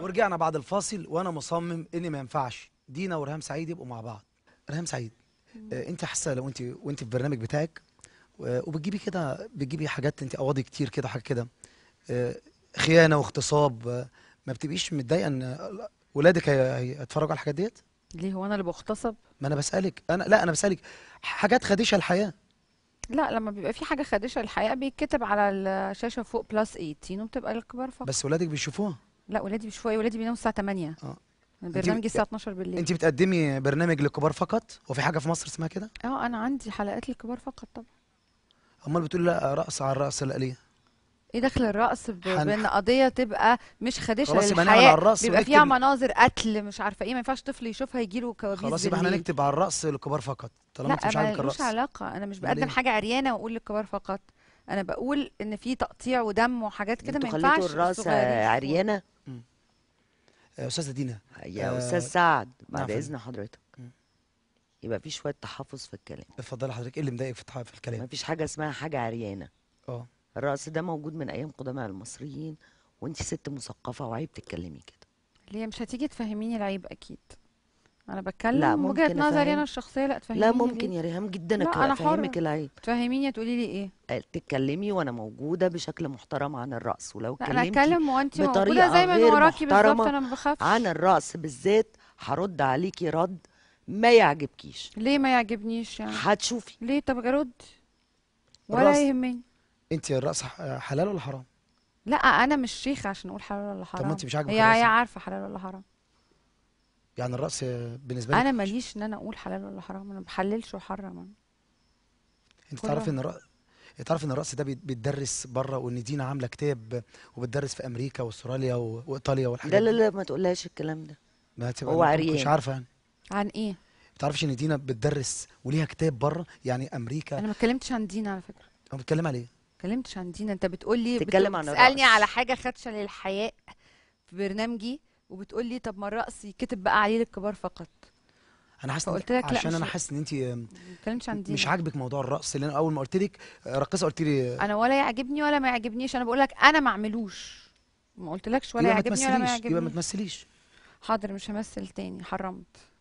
ورجعنا بعد الفاصل وانا مصمم ان ما ينفعش دينا ورهام سعيد يبقوا مع بعض رهام سعيد آه انت حاسه لو انت وانت في البرنامج بتاعك وبتجيبي كده بتجيبي حاجات انت قواضي كتير كده حاجه كده آه خيانه واغتصاب آه ما بتبقيش متضايقه ان ولادك هيتفرجوا على الحاجات ديت ليه هو انا اللي بغتصب ما انا بسالك انا لا انا بسالك حاجات خادشه الحياه لا لما بيبقى في حاجه خادشه الحياه بيتكتب على الشاشه فوق بلس 18 وبتبقى للكبار فقط بس ولادك بيشوفوها لا ولادي مش فوقي ولادي بيناموا الساعه 8 اه البرنامج الساعه 12 بالليل انت بتقدمي برنامج للكبار فقط وفي حاجه في مصر اسمها كده اه انا عندي حلقات للكبار فقط طبعا امال بتقول لا رقص على الرقص ليه ايه دخل الرقص بان قضيه تبقى مش خادشه خلاص يبقى على الرقص بيبقى فيها مناظر قتل مش عارفه ايه ما ينفعش طفل يشوفها يجي له كوابيس خلاص يبقى احنا نكتب على الرقص للكبار فقط طالما انت مش عارف الرقص لا مش علاقه انا مش بقدم حاجه عريانه واقول للكبار فقط انا بقول ان في تقطيع ودم وحاجات كده ما ينفعش الراس عريانه يا آه، استاذه دينا يا آه، استاذ سعد بعد نعم. اذن حضرتك يبقى في شويه تحفظ في الكلام اتفضلي حضرتك ايه اللي مضايقك في في الكلام مفيش حاجه اسمها حاجه عريانه اه الرأس ده موجود من ايام قدماء المصريين وانت ست مثقفه وعيب تتكلمي كده ليه مش هتيجي تفهميني العيب اكيد انا بتكلم وجهه نظري انا الشخصيه لا تفهميني لا ممكن يا ريهام جدا انا افهمك العيب تفهميني تقولي لي ايه آه، تتكلمي وانا موجوده بشكل محترم عن الرقص ولو اتكلمتي انا اتكلم وانت موجوده زي ما وراكي بالظبط انا ما بخافش عن الرقص بالذات هرد عليكي رد ما يعجبكيش ليه ما يعجبنيش يعني هتشوفي ليه طب ارد ولا يهمني انت الرقص حلال ولا حرام لا انا مش شيخه عشان اقول حلال ولا حرام طب ما انت مش عاجبك هي عارفه حلال ولا حرام يعني الرقص بالنسبه لي انا ماليش ان انا اقول حلال ولا حرام انا بحللش وحرم انت تعرف ان الرقص تعرف ان الرقص ده بيتدرس بره وان دينا عامله كتاب وبتدرس في امريكا واستراليا وايطاليا والحاجات لا لا لا ما تقولهاش الكلام ده ما هو عريان مش عارفه يعني عن ايه؟ ما تعرفش ان دينا بتدرس وليها كتاب بره يعني امريكا انا ما اتكلمتش عن دينا على فكره انا بتكلم على ايه؟ ما اتكلمتش عن دينا انت بتقول لي بتتكلم عن على حاجه خدشه للحياء في برنامجي وبتقول لي طب ما الرقص يكتب بقى عليه للكبار فقط انا حاسس قلت لك عشان انا حاسس ان انت ما عن دي مش عاجبك موضوع الرقص اللي انا اول ما قلت لك راقصه قلت لي انا ولا يعجبني ولا ما يعجبنيش انا بقول لك انا ما اعملوش ما قلتلكش ولا يعجبني ولا ما يعجبنيش يبقى ما تمثليش حاضر مش همثل تاني حرمت